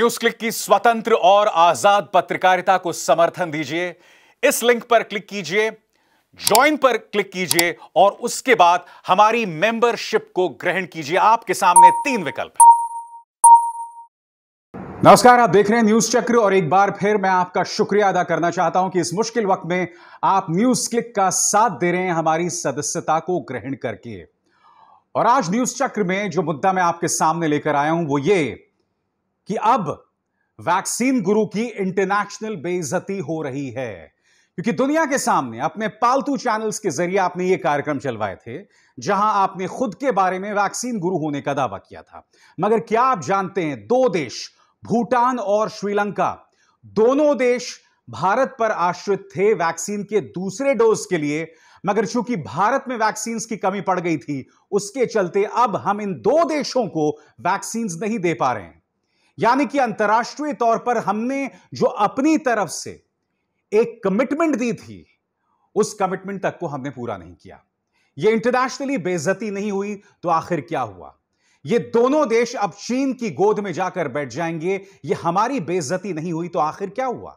News click की स्वतंत्र और आजाद पत्रकारिता को समर्थन दीजिए इस लिंक पर क्लिक कीजिए ज्वाइन पर क्लिक कीजिए और उसके बाद हमारी मेंबरशिप को ग्रहण कीजिए आपके सामने तीन विकल्प हैं नमस्कार आप देख रहे हैं न्यूज चक्र और एक बार फिर मैं आपका शुक्रिया अदा करना चाहता हूं कि इस मुश्किल वक्त में आप न्यूज क्लिक का साथ दे रहे हैं हमारी सदस्यता को ग्रहण करके और आज न्यूज चक्र में जो मुद्दा मैं आपके सामने लेकर आया हूं वो ये कि अब वैक्सीन गुरु की इंटरनेशनल बेइज्जती हो रही है क्योंकि दुनिया के सामने अपने पालतू चैनल्स के जरिए आपने ये कार्यक्रम चलवाए थे जहां आपने खुद के बारे में वैक्सीन गुरु होने का दावा किया था मगर क्या आप जानते हैं दो देश भूटान और श्रीलंका दोनों देश भारत पर आश्रित थे वैक्सीन के दूसरे डोज के लिए मगर चूंकि भारत में वैक्सीन की कमी पड़ गई थी उसके चलते अब हम इन दो देशों को वैक्सीन नहीं दे पा रहे हैं यानी कि अंतर्राष्ट्रीय तौर पर हमने जो अपनी तरफ से एक कमिटमेंट दी थी उस कमिटमेंट तक को हमने पूरा नहीं किया ये इंटरनेशनली बेजती नहीं हुई तो आखिर क्या हुआ ये दोनों देश अब चीन की गोद में जाकर बैठ जाएंगे ये हमारी बेजती नहीं हुई तो आखिर क्या हुआ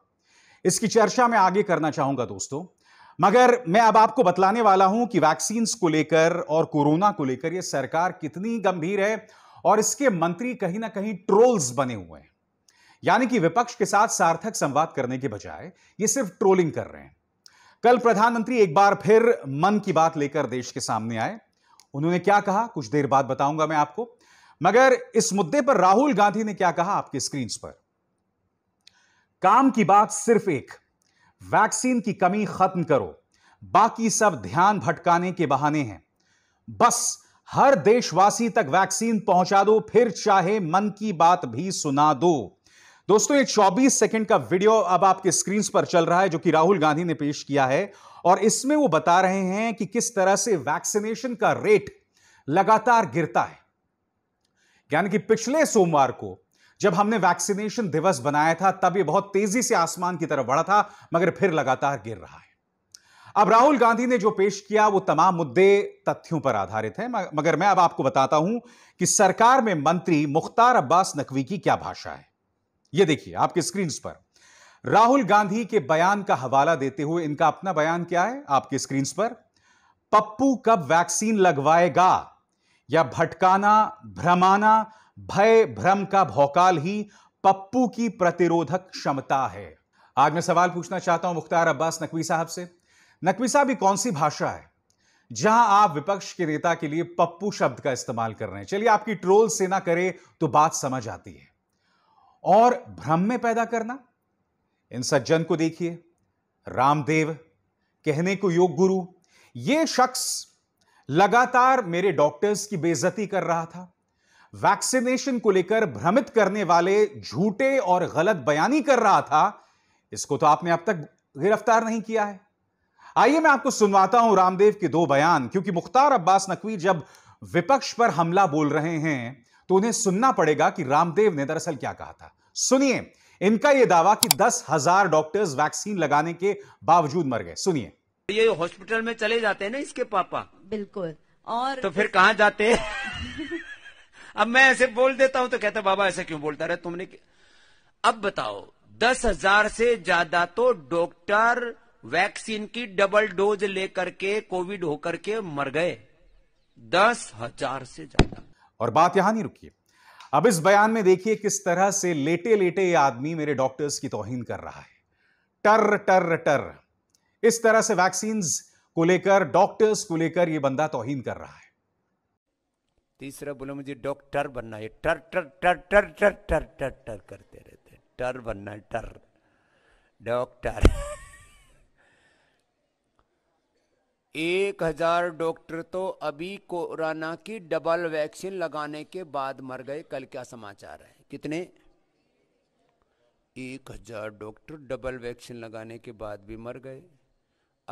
इसकी चर्चा मैं आगे करना चाहूंगा दोस्तों मगर मैं अब आपको बतलाने वाला हूं कि वैक्सीन को लेकर और कोरोना को लेकर यह सरकार कितनी गंभीर है और इसके मंत्री कहीं ना कहीं ट्रोल्स बने हुए हैं यानी कि विपक्ष के साथ सार्थक संवाद करने के बजाय ये सिर्फ ट्रोलिंग कर रहे हैं कल प्रधानमंत्री एक बार फिर मन की बात लेकर देश के सामने आए उन्होंने क्या कहा कुछ देर बाद बताऊंगा मैं आपको मगर इस मुद्दे पर राहुल गांधी ने क्या कहा आपके स्क्रीन पर काम की बात सिर्फ एक वैक्सीन की कमी खत्म करो बाकी सब ध्यान भटकाने के बहाने हैं बस हर देशवासी तक वैक्सीन पहुंचा दो फिर चाहे मन की बात भी सुना दो दोस्तों ये 24 सेकंड का वीडियो अब आपके स्क्रीन पर चल रहा है जो कि राहुल गांधी ने पेश किया है और इसमें वो बता रहे हैं कि किस तरह से वैक्सीनेशन का रेट लगातार गिरता है यानी कि पिछले सोमवार को जब हमने वैक्सीनेशन दिवस बनाया था तब ये बहुत तेजी से आसमान की तरफ बढ़ा था मगर फिर लगातार गिर रहा है अब राहुल गांधी ने जो पेश किया वो तमाम मुद्दे तथ्यों पर आधारित हैं मगर मैं अब आपको बताता हूं कि सरकार में मंत्री मुख्तार अब्बास नकवी की क्या भाषा है ये देखिए आपके स्क्रीन पर राहुल गांधी के बयान का हवाला देते हुए इनका अपना बयान क्या है आपके स्क्रीन पर पप्पू कब वैक्सीन लगवाएगा या भटकाना भ्रमाना भय भ्रम का भौकाल ही पप्पू की प्रतिरोधक क्षमता है आज मैं सवाल पूछना चाहता हूं मुख्तार अब्बास नकवी साहब से नकवी साहब ये कौन सी भाषा है जहां आप विपक्ष के नेता के लिए पप्पू शब्द का इस्तेमाल कर रहे हैं चलिए आपकी ट्रोल सेना करे तो बात समझ आती है और भ्रम में पैदा करना इन सज्जन को देखिए रामदेव कहने को योग गुरु ये शख्स लगातार मेरे डॉक्टर्स की बेजती कर रहा था वैक्सीनेशन को लेकर भ्रमित करने वाले झूठे और गलत बयानी कर रहा था इसको तो आपने अब तक गिरफ्तार नहीं किया है आइए मैं आपको सुनवाता हूं रामदेव के दो बयान क्योंकि मुख्तार अब्बास नकवी जब विपक्ष पर हमला बोल रहे हैं तो उन्हें सुनना पड़ेगा कि रामदेव ने दरअसल क्या कहा था सुनिए इनका यह दावा कि दस हजार डॉक्टर्स वैक्सीन लगाने के बावजूद मर गए सुनिए ये हॉस्पिटल में चले जाते हैं ना इसके पापा बिल्कुल और तो फिर कहाँ जाते अब मैं ऐसे बोल देता हूं तो कहते बाबा ऐसे क्यों बोलता रहे तुमने अब बताओ दस हजार से ज्यादा तो डॉक्टर वैक्सीन की डबल डोज लेकर के कोविड होकर के मर गए दस हजार से ज्यादा और बात यहां नहीं रुकी अब इस बयान में देखिए किस तरह से लेटे लेटे ये आदमी मेरे डॉक्टर्स की तोहिन कर रहा है टर टर टर इस तरह से वैक्सीन को लेकर डॉक्टर्स को लेकर ये बंदा तोहिन कर रहा है तीसरा बोलो मुझे डॉक्टर बनना है टर टर टर टर टर टर टर टर करते रहते टर बनना है टर डॉक्टर एक हजार डॉक्टर तो अभी कोरोना की डबल वैक्सीन लगाने के बाद मर गए कल क्या समाचार है कितने एक हजार डॉक्टर डबल वैक्सीन लगाने के बाद भी मर गए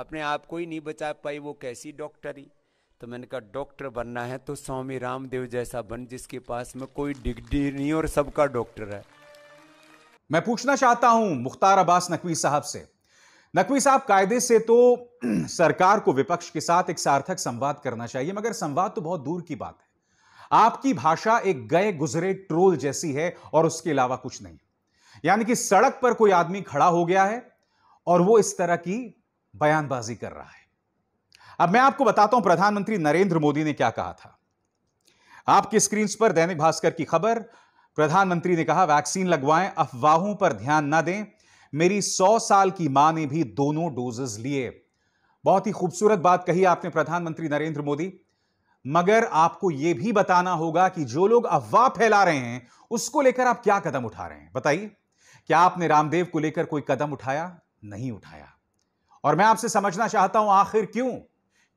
अपने आप को ही नहीं बचा पाई वो कैसी डॉक्टरी तो मैंने कहा डॉक्टर बनना है तो स्वामी रामदेव जैसा बन जिसके पास में कोई डिग्री नहीं और सबका डॉक्टर है मैं पूछना चाहता हूं मुख्तार अब्बास नकवी साहब से नकवी साहब कायदे से तो सरकार को विपक्ष के साथ एक सार्थक संवाद करना चाहिए मगर संवाद तो बहुत दूर की बात है आपकी भाषा एक गए गुजरे ट्रोल जैसी है और उसके अलावा कुछ नहीं यानी कि सड़क पर कोई आदमी खड़ा हो गया है और वो इस तरह की बयानबाजी कर रहा है अब मैं आपको बताता हूं प्रधानमंत्री नरेंद्र मोदी ने क्या कहा था आपके स्क्रीन पर दैनिक भास्कर की खबर प्रधानमंत्री ने कहा वैक्सीन लगवाएं अफवाहों पर ध्यान ना दें मेरी सौ साल की मां ने भी दोनों डोजेस लिए बहुत ही खूबसूरत बात कही आपने प्रधानमंत्री नरेंद्र मोदी मगर आपको यह भी बताना होगा कि जो लोग अफवाह फैला रहे हैं उसको लेकर आप क्या कदम उठा रहे हैं बताइए क्या आपने रामदेव को लेकर कोई कदम उठाया नहीं उठाया और मैं आपसे समझना चाहता हूं आखिर क्यों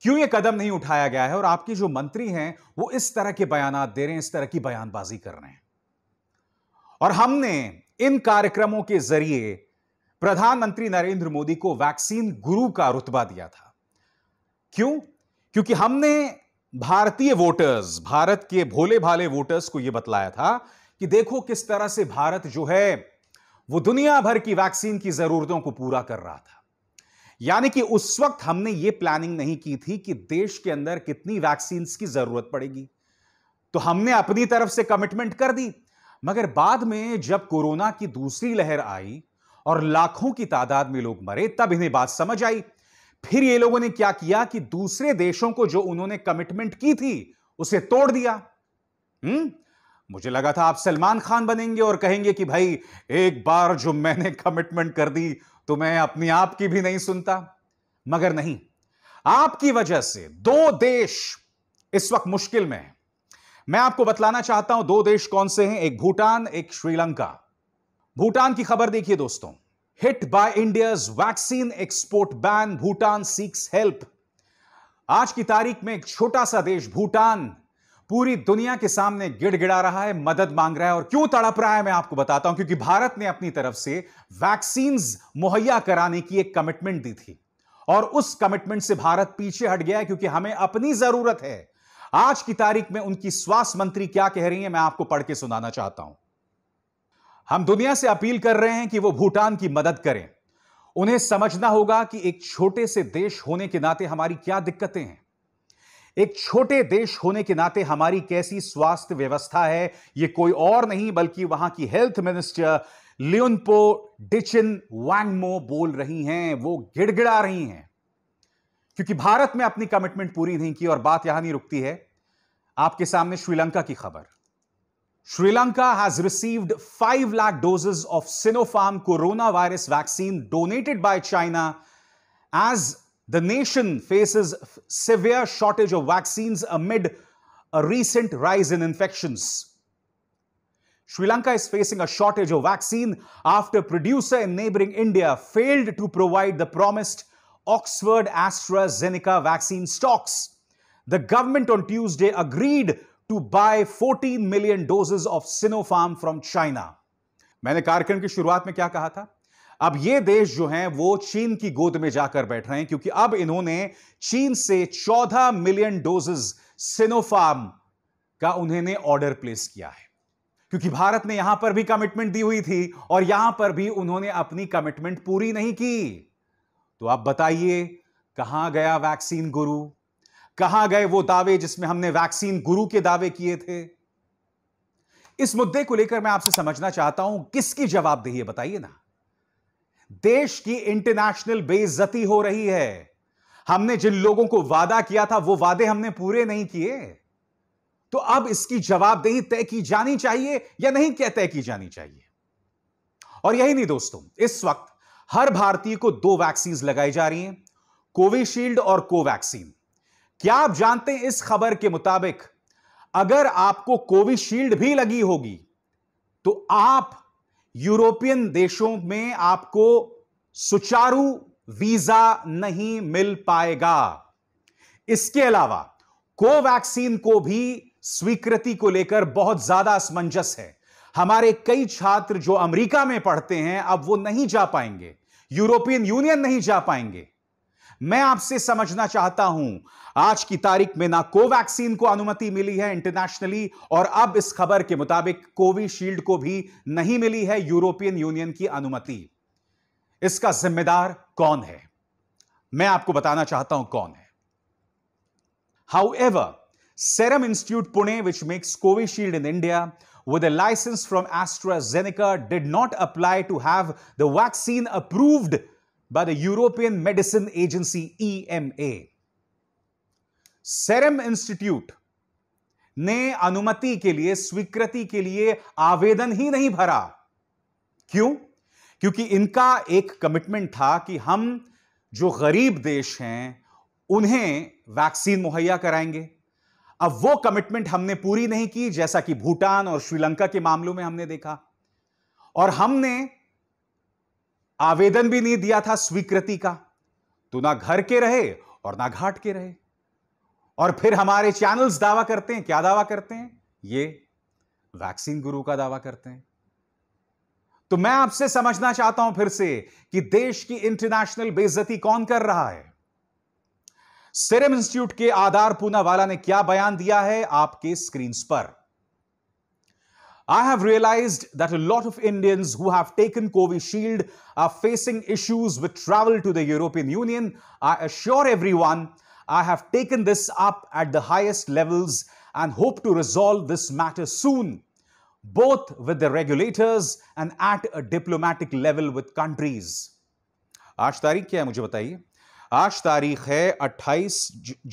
क्यों यह कदम नहीं उठाया गया है और आपके जो मंत्री हैं वो इस तरह के बयान दे रहे हैं इस तरह की बयानबाजी कर रहे हैं और हमने इन कार्यक्रमों के जरिए प्रधानमंत्री नरेंद्र मोदी को वैक्सीन गुरु का रुतबा दिया था क्यों क्योंकि हमने भारतीय वोटर्स भारत के भोले भाले वोटर्स को यह बतलाया था कि देखो किस तरह से भारत जो है वो दुनिया भर की वैक्सीन की जरूरतों को पूरा कर रहा था यानी कि उस वक्त हमने ये प्लानिंग नहीं की थी कि देश के अंदर कितनी वैक्सीन की जरूरत पड़ेगी तो हमने अपनी तरफ से कमिटमेंट कर दी मगर बाद में जब कोरोना की दूसरी लहर आई और लाखों की तादाद में लोग मरे तब इन्हें बात समझ आई फिर ये लोगों ने क्या किया कि दूसरे देशों को जो उन्होंने कमिटमेंट की थी उसे तोड़ दिया हम्म मुझे लगा था आप सलमान खान बनेंगे और कहेंगे कि भाई एक बार जो मैंने कमिटमेंट कर दी तो मैं अपने आप की भी नहीं सुनता मगर नहीं आपकी वजह से दो देश इस वक्त मुश्किल में है मैं आपको बतलाना चाहता हूं दो देश कौन से हैं एक भूटान एक श्रीलंका भूटान की खबर देखिए दोस्तों hit by India's vaccine export ban Bhutan seeks help आज की तारीख में एक छोटा सा देश भूटान पूरी दुनिया के सामने गिड़गिड़ा रहा है मदद मांग रहा है और क्यों तड़प रहा है मैं आपको बताता हूं क्योंकि भारत ने अपनी तरफ से वैक्सीन मुहैया कराने की एक कमिटमेंट दी थी और उस कमिटमेंट से भारत पीछे हट गया है क्योंकि हमें अपनी जरूरत है आज की तारीख में उनकी स्वास्थ्य मंत्री क्या कह रही है मैं आपको पढ़ के सुनाना चाहता हूं हम दुनिया से अपील कर रहे हैं कि वो भूटान की मदद करें उन्हें समझना होगा कि एक छोटे से देश होने के नाते हमारी क्या दिक्कतें हैं एक छोटे देश होने के नाते हमारी कैसी स्वास्थ्य व्यवस्था है यह कोई और नहीं बल्कि वहां की हेल्थ मिनिस्टर लियोनपो डिचिन वांगमो बोल रही हैं वो गिड़गिड़ा रही हैं क्योंकि भारत में अपनी कमिटमेंट पूरी नहीं की और बात यहां नहीं रुकती है आपके सामने श्रीलंका की खबर Sri Lanka has received 5 lakh doses of Sinopharm coronavirus vaccine donated by China as the nation faces severe shortage of vaccines amid a recent rise in infections. Sri Lanka is facing a shortage of vaccine after producer in neighboring India failed to provide the promised Oxford AstraZeneca vaccine stocks. The government on Tuesday agreed to buy 14 million doses of Sinopharm from China मैंने कार्यक्रम की शुरुआत में क्या कहा था अब ये देश जो हैं वो चीन की गोद में जाकर बैठ रहे हैं क्योंकि अब इन्होंने चीन से 14 मिलियन डोजेस सिनोफार्म का उन्होंने ऑर्डर प्लेस किया है क्योंकि भारत ने यहां पर भी कमिटमेंट दी हुई थी और यहां पर भी उन्होंने अपनी कमिटमेंट पूरी नहीं की तो आप बताइए कहां गया वैक्सीन गुरु कहां गए वो दावे जिसमें हमने वैक्सीन गुरु के दावे किए थे इस मुद्दे को लेकर मैं आपसे समझना चाहता हूं किसकी जवाबदेही है बताइए ना देश की इंटरनेशनल बेइज्जती हो रही है हमने जिन लोगों को वादा किया था वो वादे हमने पूरे नहीं किए तो अब इसकी जवाबदेही तय की जानी चाहिए या नहीं क्या तय की जानी चाहिए और यही नहीं दोस्तों इस वक्त हर भारतीय को दो वैक्सीन लगाई जा रही हैं कोविशील्ड और कोवैक्सीन क्या आप जानते हैं इस खबर के मुताबिक अगर आपको कोविशील्ड भी लगी होगी तो आप यूरोपियन देशों में आपको सुचारू वीजा नहीं मिल पाएगा इसके अलावा कोवैक्सीन को भी स्वीकृति को लेकर बहुत ज्यादा असमंजस है हमारे कई छात्र जो अमेरिका में पढ़ते हैं अब वो नहीं जा पाएंगे यूरोपियन यूनियन नहीं जा पाएंगे मैं आपसे समझना चाहता हूं आज की तारीख में ना कोवैक्सीन को अनुमति मिली है इंटरनेशनली और अब इस खबर के मुताबिक कोविशील्ड को भी नहीं मिली है यूरोपियन यूनियन की अनुमति इसका जिम्मेदार कौन है मैं आपको बताना चाहता हूं कौन है however serum institute Pune which makes Covishield in India with a licence from AstraZeneca, did not apply to have the vaccine approved by the European Medicine Agency EMA. Serum institute ने अनुमति के लिए स्वीकृति के लिए आवेदन ही नहीं भरा क्यों क्योंकि इनका एक कमिटमेंट था कि हम जो गरीब देश हैं उन्हें वैक्सीन मुहैया कराएंगे अब वो कमिटमेंट हमने पूरी नहीं की जैसा कि भूटान और श्रीलंका के मामलों में हमने देखा और हमने आवेदन भी नहीं दिया था स्वीकृति का तो ना घर के रहे और ना घाट के रहे और फिर हमारे चैनल्स दावा करते हैं क्या दावा करते हैं ये वैक्सीन गुरु का दावा करते हैं तो मैं आपसे समझना चाहता हूं फिर से कि देश की इंटरनेशनल बेइज्जती कौन कर रहा है सिरम इंस्टीट्यूट के आधार पूनावाला ने क्या बयान दिया है आपके स्क्रीन पर I have realized that a lot of Indians who have taken shield are facing issues with travel to the European Union. I assure everyone, I have taken this up at the highest levels and hope to resolve this matter soon, both with the regulators and at a diplomatic level with countries. आज तारीख क्या है मुझे बताइए आज तारीख है 28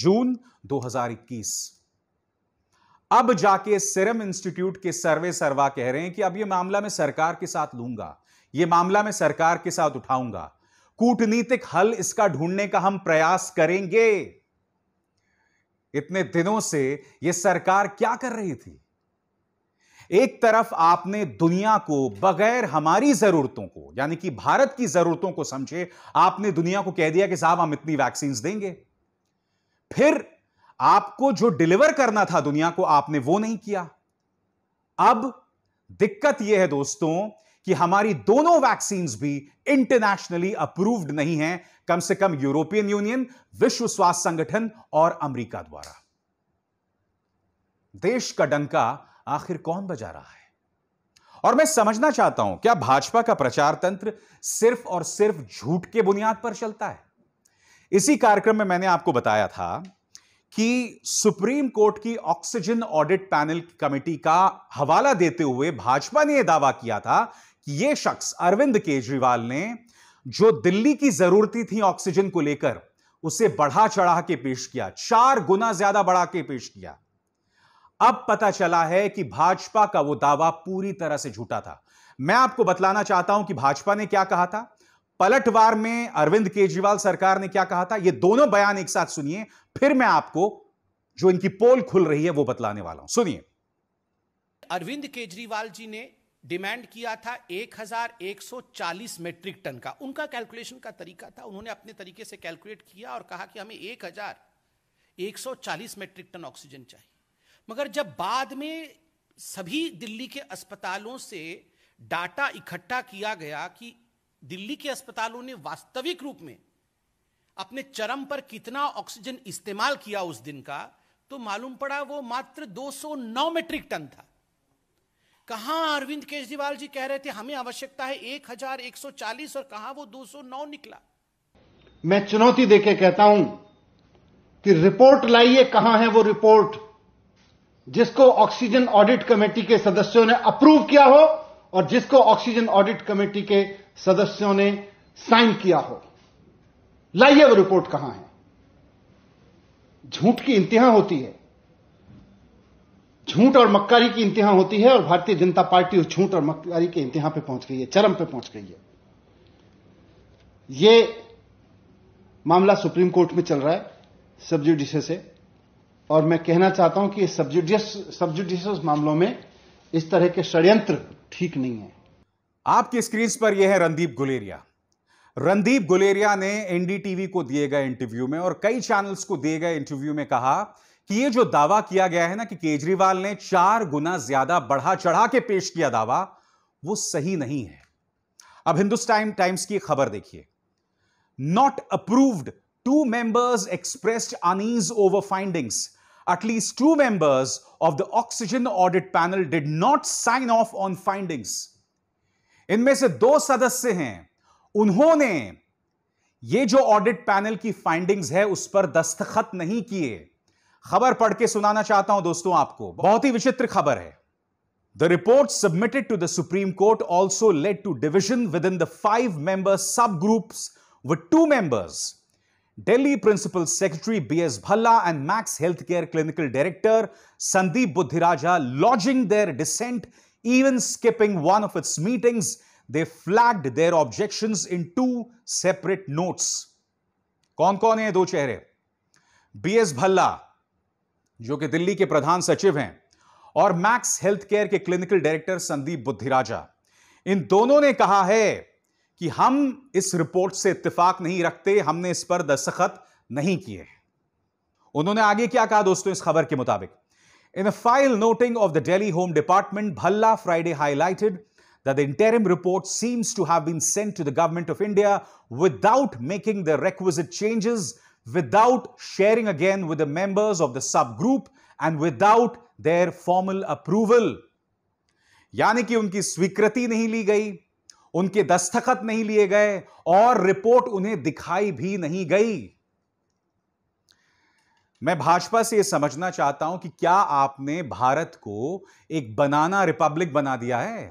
जून 2021 अब जाके सिरम इंस्टीट्यूट के सर्वे सर्वा कह रहे हैं कि अब यह मामला मैं सरकार के साथ लूंगा यह मामला मैं सरकार के साथ उठाऊंगा कूटनीतिक हल इसका ढूंढने का हम प्रयास करेंगे इतने दिनों से यह सरकार क्या कर रही थी एक तरफ आपने दुनिया को बगैर हमारी जरूरतों को यानी कि भारत की जरूरतों को समझे आपने दुनिया को कह दिया कि साहब हम इतनी वैक्सीन देंगे फिर आपको जो डिलीवर करना था दुनिया को आपने वो नहीं किया अब दिक्कत यह है दोस्तों कि हमारी दोनों वैक्सीन भी इंटरनेशनली अप्रूव्ड नहीं है कम से कम यूरोपियन यूनियन विश्व स्वास्थ्य संगठन और अमेरिका द्वारा देश का डंका आखिर कौन बजा रहा है और मैं समझना चाहता हूं क्या भाजपा का प्रचार तंत्र सिर्फ और सिर्फ झूठ के बुनियाद पर चलता है इसी कार्यक्रम में मैंने आपको बताया था कि सुप्रीम कोर्ट की ऑक्सीजन ऑडिट पैनल कमेटी का हवाला देते हुए भाजपा ने यह दावा किया था कि यह शख्स अरविंद केजरीवाल ने जो दिल्ली की जरूरती थी ऑक्सीजन को लेकर उसे बढ़ा चढ़ा के पेश किया चार गुना ज्यादा बढ़ा के पेश किया अब पता चला है कि भाजपा का वो दावा पूरी तरह से झूठा था मैं आपको बतलाना चाहता हूं कि भाजपा ने क्या कहा था पलटवार में अरविंद केजरीवाल सरकार ने क्या कहा था ये दोनों बयान एक साथ सुनिए फिर मैं आपको जो इनकी पोल खुल रही है वो बतलाने वाला हूं सुनिए अरविंद केजरीवाल जी ने डिमांड किया था 1140 मेट्रिक टन का उनका कैलकुलेशन का तरीका था उन्होंने अपने तरीके से कैलकुलेट किया और कहा कि हमें 1140 मेट्रिक टन ऑक्सीजन चाहिए मगर जब बाद में सभी दिल्ली के अस्पतालों से डाटा इकट्ठा किया गया कि दिल्ली के अस्पतालों ने वास्तविक रूप में अपने चरम पर कितना ऑक्सीजन इस्तेमाल किया उस दिन का तो मालूम पड़ा वो मात्र 209 मेट्रिक टन था कहा अरविंद केजरीवाल जी कह रहे थे हमें आवश्यकता है 1140 और कहा वो 209 निकला मैं चुनौती देके कहता हूं कि रिपोर्ट लाइए कहां है वो रिपोर्ट जिसको ऑक्सीजन ऑडिट कमेटी के सदस्यों ने अप्रूव किया हो और जिसको ऑक्सीजन ऑडिट कमेटी के सदस्यों ने साइन किया हो लाइए वो रिपोर्ट कहां है झूठ की इंतहा होती है झूठ और मक्कारी की इंतहा होती है और भारतीय जनता पार्टी उस झूठ और मक्कारी के इंतहा पे पहुंच गई है चरम पे पहुंच गई है ये मामला सुप्रीम कोर्ट में चल रहा है सब्जुडिशियस से और मैं कहना चाहता हूं कि सब्जुडिशियस सब्जुडिशियस मामलों में इस तरह के षड्यंत्र ठीक नहीं है आपकी स्क्रीन पर यह है रणदीप गुलेरिया रणदीप गुलेरिया ने एनडीटीवी को दिए गए इंटरव्यू में और कई चैनल्स को दिए गए इंटरव्यू में कहा कि यह जो दावा किया गया है ना कि केजरीवाल ने चार गुना ज्यादा बढ़ा चढ़ा के पेश किया दावा वो सही नहीं है अब हिंदुस्तान टाइम्स की खबर देखिए not approved two members expressed unease over findings at least two members of the oxygen audit panel did not sign off on findings इनमें से दो सदस्य हैं उन्होंने ये जो ऑडिट पैनल की फाइंडिंग्स है उस पर दस्तखत नहीं किए खबर पढ़ के सुनाना चाहता हूं दोस्तों आपको बहुत ही विचित्र खबर है the report submitted to the supreme court also led to division within the five members sub groups with two members Delhi Principal Secretary B.S. Bhalla and Max Healthcare Clinical Director Sandeep Buddhiraja lodging their dissent, even skipping one of its meetings. They flagged their objections in two separate notes. कौन कौन है दो चेहरे B S Bhalla जो कि दिल्ली के प्रधान सचिव हैं और मैक्स हेल्थ केयर के क्लिनिकल डायरेक्टर संदीप बुद्धिराजा इन दोनों ने कहा है कि हम इस रिपोर्ट से इत्तेफाक नहीं रखते हमने इस पर दस्तखत नहीं किए उन्होंने आगे क्या कहा दोस्तों इस खबर के मुताबिक in a file noting of the Delhi home department Bhalla Friday highlighted that the interim report seems to have been sent to the government of India without making the requisite changes, without sharing again with the members of the subgroup, and without their formal approval. यानी कि उनकी स्वीकृति नहीं ली गई उनके दस्तखत नहीं लिए गए और रिपोर्ट उन्हें दिखाई भी नहीं गई मैं भाजपा से यह समझना चाहता हूं कि क्या आपने भारत को एक बनाना रिपब्लिक बना दिया है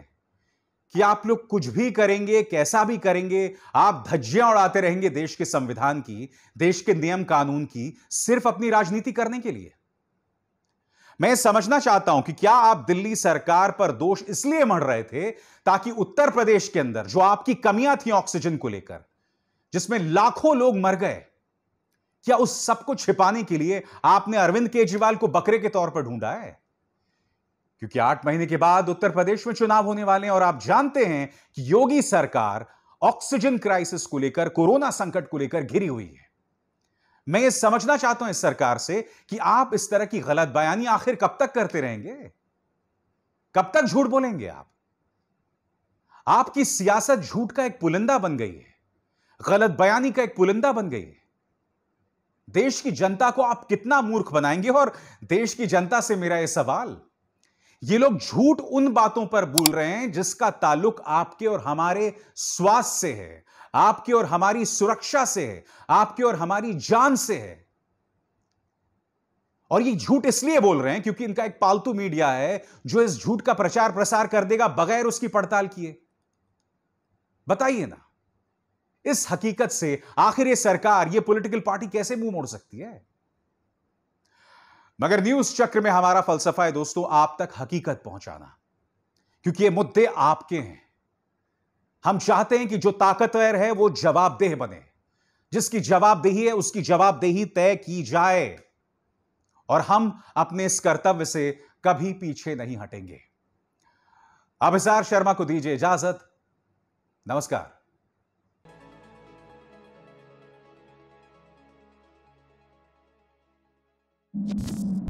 कि आप लोग कुछ भी करेंगे कैसा भी करेंगे आप धज्जियां उड़ाते रहेंगे देश के संविधान की देश के नियम कानून की सिर्फ अपनी राजनीति करने के लिए मैं समझना चाहता हूं कि क्या आप दिल्ली सरकार पर दोष इसलिए मढ़ रहे थे ताकि उत्तर प्रदेश के अंदर जो आपकी कमियां थी ऑक्सीजन को लेकर जिसमें लाखों लोग मर गए क्या उस सब को छिपाने के लिए आपने अरविंद केजरीवाल को बकरे के तौर पर ढूंढा है क्योंकि आठ महीने के बाद उत्तर प्रदेश में चुनाव होने वाले हैं और आप जानते हैं कि योगी सरकार ऑक्सीजन क्राइसिस को लेकर कोरोना संकट को लेकर घिरी हुई है मैं ये समझना चाहता हूं इस सरकार से कि आप इस तरह की गलत बयानी आखिर कब तक करते रहेंगे कब तक झूठ बोलेंगे आप आपकी सियासत झूठ का एक पुलिंदा बन गई है गलत बयानी का एक पुलिंदा बन गई है देश की जनता को आप कितना मूर्ख बनाएंगे और देश की जनता से मेरा यह सवाल ये लोग झूठ उन बातों पर बोल रहे हैं जिसका ताल्लुक आपके और हमारे स्वास्थ्य से है आपकी और हमारी सुरक्षा से है आपकी और हमारी जान से है और ये झूठ इसलिए बोल रहे हैं क्योंकि इनका एक पालतू मीडिया है जो इस झूठ का प्रचार प्रसार कर देगा बगैर उसकी पड़ताल किए बताइए ना इस हकीकत से आखिर ये सरकार ये पॉलिटिकल पार्टी कैसे मुंह मोड़ सकती है मगर न्यूज चक्र में हमारा फलसफा है दोस्तों आप तक हकीकत पहुंचाना क्योंकि ये मुद्दे आपके हैं हम चाहते हैं कि जो ताकतवर है वो जवाबदेह बने जिसकी जवाबदेही है उसकी जवाबदेही तय की जाए और हम अपने इस कर्तव्य से कभी पीछे नहीं हटेंगे अभिसार शर्मा को दीजिए इजाजत नमस्कार you